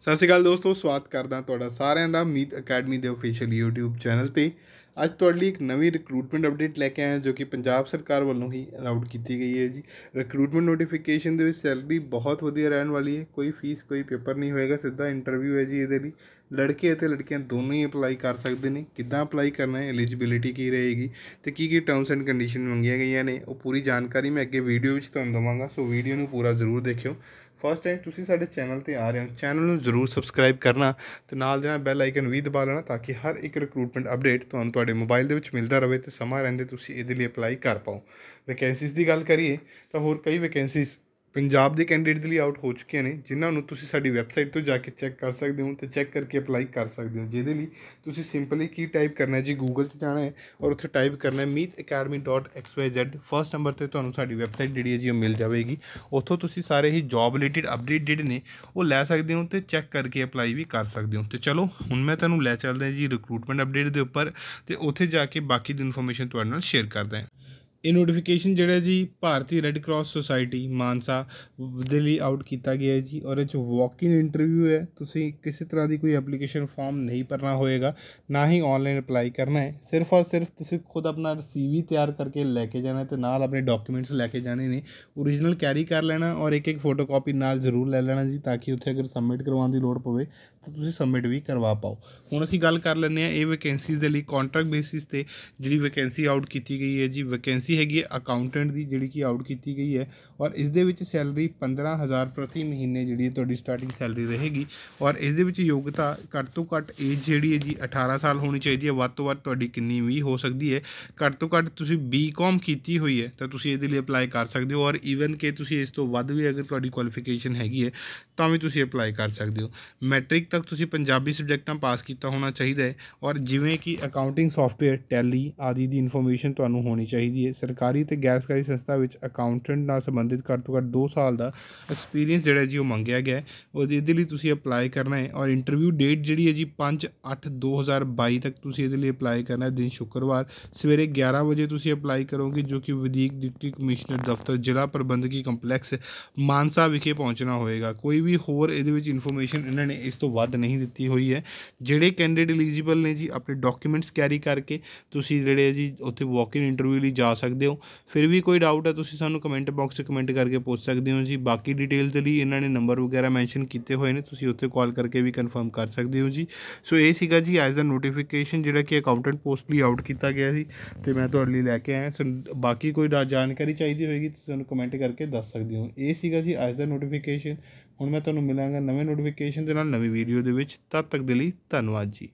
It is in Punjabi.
ਸਤਿ ਸ਼੍ਰੀ ਅਕਾਲ ਦੋਸਤੋ ਸਵਾਗਤ ਕਰਦਾ ਤੁਹਾਡਾ ਸਾਰਿਆਂ ਦਾ ਮੀਤ ਅਕੈਡਮੀ ਦੇ ਅਫੀਸ਼ੀਅਲ YouTube ਚੈਨਲ ਤੇ ਅੱਜ ਤੁਹਾਡੇ ਲਈ ਇੱਕ ਨਵੀਂ ਰਿਕਰੂਟਮੈਂਟ ਅਪਡੇਟ ਲੈ ਕੇ ਆਏ ਹਾਂ ਜੋ ਕਿ ਪੰਜਾਬ ਸਰਕਾਰ ਵੱਲੋਂ ਹੀ ਅਨਾਉਂਸ ਕੀਤੀ ਗਈ ਹੈ ਜੀ ਰਿਕਰੂਟਮੈਂਟ ਨੋਟੀਫਿਕੇਸ਼ਨ ਦੇ ਵਿੱਚ ਸੈਲਰੀ ਬਹੁਤ ਵਧੀਆ ਰਹਿਣ ਵਾਲੀ ਹੈ ਕੋਈ ਫੀਸ ਕੋਈ ਪੇਪਰ ਨਹੀਂ ਹੋਏਗਾ ਸਿੱਧਾ ਇੰਟਰਵਿਊ ਹੈ ਜੀ ਇਹਦੇ ਲਈ ਲੜਕੇ ਅਤੇ ਲੜਕੀਆਂ ਦੋਨੋਂ ਹੀ ਅਪਲਾਈ ਕਰ ਸਕਦੇ ਨੇ ਕਿੱਦਾਂ ਅਪਲਾਈ ਕਰਨਾ ਹੈ ਐਲੀਜੀਬਿਲਿਟੀ ਕੀ ਰਹੇਗੀ ਤੇ ਕੀ ਕੀ ਟਰਮਸ ਐਂਡ ਕੰਡੀਸ਼ਨ ਮੰਗੀਆਂ ਗਈਆਂ ਨੇ ਉਹ ਪੂਰੀ ਜਾਣਕਾਰੀ ਮੈਂ ਅੱਗੇ ਵੀਡੀਓ ਵਿੱਚ ਤੁਹਾਨੂੰ ਦਵਾਂਗਾ ਸੋ ਵੀਡੀਓ ਨੂੰ ਪੂਰਾ ਜ਼ਰੂਰ ਦੇਖਿਓ ਫਸਟ ਟਾਈਮ ਤੁਸੀਂ ਸਾਡੇ ਚੈਨਲ ਤੇ ਆ ਰਹੇ ਹੋ ਚੈਨਲ ਨੂੰ ਜ਼ਰੂਰ ਸਬਸਕ੍ਰਾਈਬ ਕਰਨਾ ਤੇ ਨਾਲ ਦੇ ਨਾਲ ਬੈਲ ਆਈਕਨ ਵੀ ਦਬਾ ਲੈਣਾ ਤਾਂ ਕਿ ਹਰ ਇੱਕ ਰਿਕਰੂਟਮੈਂਟ ਅਪਡੇਟ ਤੁਹਾਨੂੰ ਤੁਹਾਡੇ ਮੋਬਾਈਲ ਦੇ ਵਿੱਚ ਮਿਲਦਾ ਰਹੇ ਤੇ ਸਮਾਂ ਰਹਿੰਦੇ ਤੁਸੀਂ ਇਹਦੇ ਲਈ ਅਪਲਾਈ ਕਰ ਪਾਓ ਵੈਕੈਂਸੀਜ਼ ਦੀ ਗੱਲ ਕਰੀਏ ਤਾਂ ਹੋਰ ਕਈ ਵੈਕੈਂਸੀਜ਼ ਪੰਜਾਬ ਦੇ ਕੈਂਡੀਡੇਟ ਦੇ ਲਈ ਆਊਟ ਹੋ ਚੁੱਕੇ ਨੇ ਜਿਨ੍ਹਾਂ ਨੂੰ ਤੁਸੀਂ ਸਾਡੀ ਵੈਬਸਾਈਟ ਤੋਂ ਜਾ ਕੇ ਚੈੱਕ ਕਰ ਸਕਦੇ ਹੋ ਤੇ ਚੈੱਕ ਕਰਕੇ ਅਪਲਾਈ ਕਰ ਸਕਦੇ ਹੋ ਜਿਹਦੇ ਲਈ ਤੁਸੀਂ ਸਿੰਪਲੀ ਕੀ ਟਾਈਪ ਕਰਨਾ ਹੈ ਜੀ ਗੂਗਲ 'ਚ ਜਾਣਾ ਹੈ ਔਰ ਉੱਥੇ ਟਾਈਪ ਕਰਨਾ ਹੈ meetacademy.xyz ਫਰਸਟ ਨੰਬਰ ਤੇ ਤੁਹਾਨੂੰ ਸਾਡੀ ਵੈਬਸਾਈਟ ਜਿਹੜੀ ਹੈ ਜੀ ਉਹ ਮਿਲ ਜਾਵੇਗੀ ਉੱਥੋਂ ਤੁਸੀਂ ਸਾਰੇ ਹੀ ਜੌਬ ਰਿਲੇਟਡ ਅਪਡੇਟ ਜਿਹੜੇ ਨੇ ਉਹ ਲੈ ਸਕਦੇ ਹੋ ਤੇ ਚੈੱਕ ਕਰਕੇ ਅਪਲਾਈ ਵੀ ਕਰ ਸਕਦੇ ਹੋ ਤੇ ਚਲੋ ਹੁਣ ਮੈਂ ਤੁਹਾਨੂੰ ਲੈ ਚੱਲਦਾ ਜੀ ਰਿਕਰੂਟਮੈਂਟ ਅਪਡੇਟ ਦੇ ਉੱਪਰ ਤੇ ਉੱਥੇ ਜਾ ਕੇ ਬਾਕੀ ਦੀ ਇਨਫੋਰਮੇਸ਼ਨ ਤੁਹਾਡੇ ਨਾਲ ਸ਼ੇਅਰ ਕਰਦਾ ਹਾਂ ਇਹ ਨੋਟੀਫਿਕੇਸ਼ਨ ਜਿਹੜਾ ਜੀ Bharti red cross society Mansa ਦੇ ਲਈ ਆਊਟ ਕੀਤਾ ਗਿਆ ਹੈ ਜੀ ਔਰ ਇਹ ਜੋ ਵਾਕ ਇਨ ਇੰਟਰਵਿਊ ਹੈ ਤੁਸੀਂ ਕਿਸੇ ਤਰ੍ਹਾਂ ਦੀ ਕੋਈ ਐਪਲੀਕੇਸ਼ਨ ਫਾਰਮ ਨਹੀਂ ਭਰਨਾ ਹੋਏਗਾ ਨਾ ਹੀ ਆਨਲਾਈਨ ਅਪਲਾਈ ਕਰਨਾ ਹੈ ਸਿਰਫ ਔਰ ਸਿਰਫ ਤੁਸੀਂ ਖੁਦ ਆਪਣਾ ਸੀਵੀ ਤਿਆਰ ਕਰਕੇ ਲੈ ਕੇ ਜਾਣਾ ਤੇ ਨਾਲ ਆਪਣੇ ਡਾਕੂਮੈਂਟਸ ਲੈ ਕੇ ਜਾਣੇ ਨੇ origignal ਕੈਰੀ ਕਰ ਲੈਣਾ ਔਰ ਇੱਕ ਇੱਕ ਫੋਟੋਕਾਪੀ ਨਾਲ ਜ਼ਰੂਰ ਲੈ ਲੈਣਾ ਜੀ ਤਾਂ ਕਿ ਉੱਥੇ ਅਗਰ ਸਬਮਿਟ ਕਰਵਾਉਣ ਦੀ ਲੋੜ ਪਵੇ ਤਾਂ ਤੁਸੀਂ ਸਬਮਿਟ ਵੀ ਕਰਵਾ ਪਾਓ ਹੁਣ ਅਸੀਂ ਗੱਲ ਕਰ ਲੈਂਦੇ ਆ ਇਹ ਵੈਕੈਂਸੀਜ਼ ਦੇ ਲਈ ਕੰਟਰੈਕਟ ਬੇਸਿਸ ਤੇ ਜਿਹੜੀ ਵੈਕੈਂਸੀ ਆਊਟ ਕੀਤੀ ਗਈ ਹੈ ਜੀ ਵੈਕੈਂਸੀ ਵੈਕੈਂਸੀ ਹੈਗੀ ਹੈ ਅਕਾਊਂਟੈਂਟ ਦੀ ਜਿਹੜੀ ਕਿ ਆਊਟ ਕੀਤੀ ਗਈ ਹੈ ਔਰ ਇਸ ਦੇ ਵਿੱਚ ਸੈਲਰੀ 15000 ਪ੍ਰਤੀ ਮਹੀਨੇ ਜਿਹੜੀ ਤੁਹਾਡੀ ਸਟਾਰਟਿੰਗ ਸੈਲਰੀ ਰਹੇਗੀ ਔਰ ਇਸ ਦੇ ਵਿੱਚ ਯੋਗਤਾ ਘੱਟ ਤੋਂ ਘੱਟ ਏਜ ਜਿਹੜੀ ਹੈ ਜੀ 18 ਸਾਲ ਹੋਣੀ ਚਾਹੀਦੀ ਹੈ ਵੱਧ ਤੋਂ ਵੱਧ ਤੁਹਾਡੀ ਕਿੰਨੀ ਵੀ ਹੋ ਸਕਦੀ ਹੈ ਘੱਟ ਤੋਂ ਘੱਟ ਤੁਸੀਂ ਬੀਕਾਮ ਕੀਤੀ ਹੋਈ ਹੈ ਤਾਂ ਤੁਸੀਂ ਇਹਦੇ ਲਈ ਅਪਲਾਈ ਕਰ ਸਕਦੇ ਹੋ ਔਰ ਈਵਨ ਕਿ ਤੁਸੀਂ ਇਸ ਤੋਂ ਵੱਧ ਵੀ ਅਗਰ ਤੁਹਾਡੀ ਕੁਆਲੀਫਿਕੇਸ਼ਨ ਹੈਗੀ ਹੈ ਤਾਂ ਵੀ ਤੁਸੀਂ ਅਪਲਾਈ ਕਰ ਸਕਦੇ ਹੋ ਮੈਟ੍ਰਿਕ ਤੱਕ ਤੁਸੀਂ ਪੰਜਾਬੀ ਸਬਜੈਕਟਾਂ ਪਾਸ ਕੀਤਾ ਹੋਣਾ ਚਾਹੀਦਾ ਹੈ ਔਰ ਜਿਵੇਂ ਕਿ ਅਕਾਊਂਟਿੰਗ ਸੌਫਟਵੇਅਰ ਟੈਲੀ ਆਦਿ ਦੀ ਇਨਫੋਰਮੇਸ਼ਨ ਤੁਹਾਨੂੰ ਹੋਣੀ ਚਾਹੀਦੀ ਹੈ ਸਰਕਾਰੀ ਤੇ ਗੈਰ ਸਰਕਾਰੀ ਸੰਸਥਾ ਵਿੱਚ ਅਕਾਊਂਟੈਂਟ ਨਾਲ ਸੰਬੰਧਿਤ ਘੱਟ ਤੋਂ ਘੱਟ 2 ਸਾਲ ਦਾ ਐਕਸਪੀਰੀਅੰਸ ਜਿਹੜਾ ਜੀ ਉਹ ਮੰਗਿਆ ਗਿਆ ਔਰ ਇਹਦੇ ਲਈ ਤੁਸੀਂ ਅਪਲਾਈ ਕਰਨਾ ਹੈ ਔਰ ਇੰਟਰਵਿਊ ਡੇਟ ਜਿਹੜੀ ਹੈ ਜੀ 5/8/2022 ਤੱਕ ਤੁਸੀਂ ਇਹਦੇ ਲਈ ਅਪਲਾਈ ਕਰਨਾ ਹੈ ਦਿਨ ਸ਼ੁੱਕਰਵਾਰ ਸਵੇਰੇ 11 ਵਜੇ ਤੁਸੀਂ ਅਪਲਾਈ ਕਰੋਗੇ ਜੋ ਕਿ ਵਧੀਕ ਡਿਪਟੀ ਕਮਿਸ਼ਨਰ ਦਫ਼ਤਰ ਜ਼ਿਲ੍ਹਾ ਪ੍ਰਬੰਧਕੀ ਕੰਪਲੈਕਸ ਮਾਨਸਾ ਵਿਖੇ ਪਹੁੰਚਣਾ ਹੋਏਗਾ ਕੋਈ ਵੀ ਹੋਰ ਇਹਦੇ ਵਿੱਚ ਇਨਫੋਰਮੇਸ਼ਨ ਇਹਨਾਂ ਨੇ ਇਸ ਤੋਂ ਵੱਧ ਨਹੀਂ ਦਿੱਤੀ ਹੋਈ ਹੈ ਜਿਹੜੇ ਕੈਂਡੀਡੇਟ ਐਲੀਜੀਬਲ ਨੇ ਜੀ ਆਪਣੇ ਡਾਕੂਮੈਂਟਸ ਕੈਰੀ ਕਰਕੇ ਤੁਸੀਂ ਜਿਹੜੇ ਜੀ ਉੱਥੇ ਵਾਕ ਇਨ ਇੰਟਰਵਿਊ ਲਈ ਜਾ ਸਕਦੇ ਸਕਦੇ ਹੋ ਫਿਰ ਵੀ ਕੋਈ ਡਾਊਟ ਹੈ ਤੁਸੀਂ ਸਾਨੂੰ ਕਮੈਂਟ ਬਾਕਸ 'ਚ ਕਮੈਂਟ ਕਰਕੇ ਪੁੱਛ ਸਕਦੇ ਹੋ ਜੀ ਬਾਕੀ ਡਿਟੇਲ ਦੇ ਲਈ ਇਹਨਾਂ ਨੇ ਨੰਬਰ ਵਗੈਰਾ ਮੈਂਸ਼ਨ ਕੀਤੇ ਹੋਏ ਨੇ ਤੁਸੀਂ ਉੱਥੇ ਕਾਲ ਕਰਕੇ ਵੀ ਕਨਫਰਮ ਕਰ ਸਕਦੇ ਹੋ ਜੀ ਸੋ ਇਹ ਸੀਗਾ ਜੀ ਐਜ਼ ਦਾ ਨੋਟੀਫਿਕੇਸ਼ਨ ਜਿਹੜਾ ਕਿ ਅਕਾਊਂਟੈਂਟ ਪੋਸਟ ਲਈ ਆਊਟ ਕੀਤਾ ਗਿਆ ਸੀ ਤੇ ਮੈਂ ਤੁਹਾਡੇ ਲਈ ਲੈ ਕੇ ਆਇਆ ਸੋ ਬਾਕੀ ਕੋਈ ਜਾਣਕਾਰੀ ਚਾਹੀਦੀ ਹੋਏਗੀ ਤੁਸੀਂ ਸਾਨੂੰ ਕਮੈਂਟ ਕਰਕੇ ਦੱਸ ਸਕਦੇ ਹੋ ਇਹ ਸੀਗਾ ਜੀ ਅੱਜ ਦਾ ਨੋਟੀਫਿਕੇਸ਼ਨ ਹੁਣ ਮੈਂ ਤੁਹਾਨੂੰ ਮਿਲਾਂਗਾ ਨਵੇਂ ਨੋਟੀਫਿਕੇਸ਼ਨ ਦੇ ਨਾਲ ਨਵੀਂ ਵੀਡੀਓ ਦੇ ਵਿੱਚ ਤਦ ਤੱਕ ਦੇ ਲਈ ਧੰਨਵਾਦ ਜੀ